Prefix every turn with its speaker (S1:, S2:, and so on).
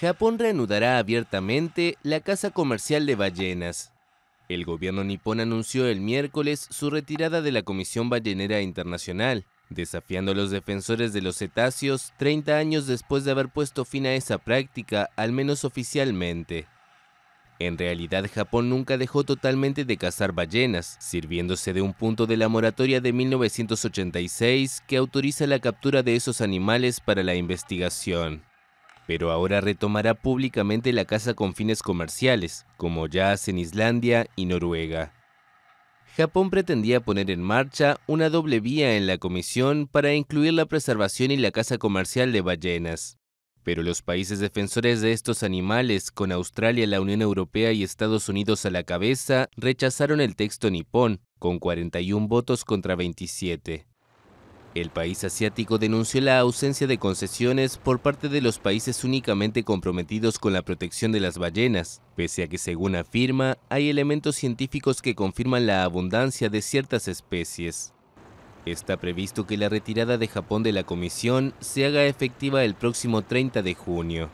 S1: Japón reanudará abiertamente la caza comercial de ballenas. El gobierno nipón anunció el miércoles su retirada de la Comisión Ballenera Internacional, desafiando a los defensores de los cetáceos 30 años después de haber puesto fin a esa práctica, al menos oficialmente. En realidad, Japón nunca dejó totalmente de cazar ballenas, sirviéndose de un punto de la moratoria de 1986 que autoriza la captura de esos animales para la investigación pero ahora retomará públicamente la caza con fines comerciales, como ya hacen Islandia y Noruega. Japón pretendía poner en marcha una doble vía en la comisión para incluir la preservación y la caza comercial de ballenas. Pero los países defensores de estos animales, con Australia, la Unión Europea y Estados Unidos a la cabeza, rechazaron el texto nipón, con 41 votos contra 27. El país asiático denunció la ausencia de concesiones por parte de los países únicamente comprometidos con la protección de las ballenas, pese a que según afirma, hay elementos científicos que confirman la abundancia de ciertas especies. Está previsto que la retirada de Japón de la comisión se haga efectiva el próximo 30 de junio.